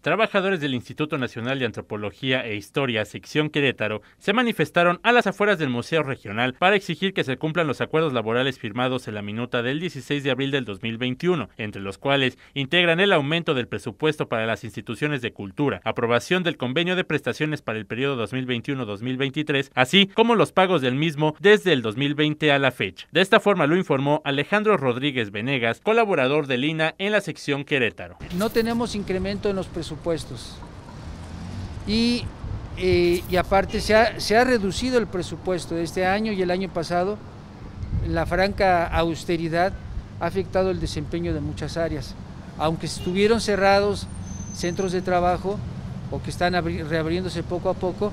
Trabajadores del Instituto Nacional de Antropología e Historia, sección Querétaro, se manifestaron a las afueras del Museo Regional para exigir que se cumplan los acuerdos laborales firmados en la minuta del 16 de abril del 2021, entre los cuales integran el aumento del presupuesto para las instituciones de cultura, aprobación del convenio de prestaciones para el periodo 2021-2023, así como los pagos del mismo desde el 2020 a la fecha. De esta forma lo informó Alejandro Rodríguez Venegas, colaborador del INA en la sección Querétaro. No tenemos incremento en los presupuestos eh, y, aparte se ha, reducido el presupuesto de este año y el año pasado. La franca austeridad ha afectado el desempeño de muchas áreas. Aunque estuvieron cerrados centros de trabajo o que están reabriéndose poco a poco,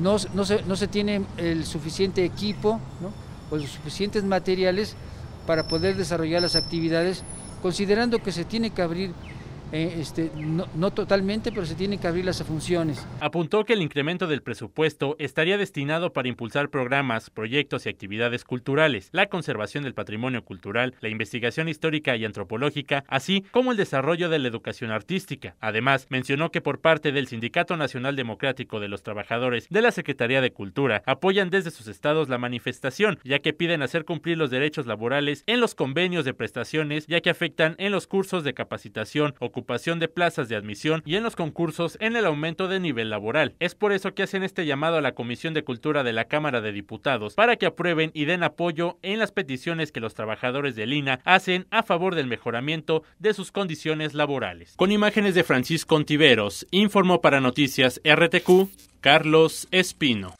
no, se, tiene el suficiente equipo o los suficientes materiales para poder desarrollar las actividades, considerando que se tiene que abrir eh, este, no, no totalmente, pero se tienen que abrir las funciones. Apuntó que el incremento del presupuesto estaría destinado para impulsar programas, proyectos y actividades culturales, la conservación del patrimonio cultural, la investigación histórica y antropológica, así como el desarrollo de la educación artística. Además, mencionó que por parte del Sindicato Nacional Democrático de los Trabajadores de la Secretaría de Cultura apoyan desde sus estados la manifestación, ya que piden hacer cumplir los derechos laborales en los convenios de prestaciones, ya que afectan en los cursos de capacitación o ocupación de plazas de admisión y en los concursos en el aumento de nivel laboral. Es por eso que hacen este llamado a la Comisión de Cultura de la Cámara de Diputados para que aprueben y den apoyo en las peticiones que los trabajadores de Lina hacen a favor del mejoramiento de sus condiciones laborales. Con imágenes de Francisco Contiveros, informó para Noticias RTQ Carlos Espino.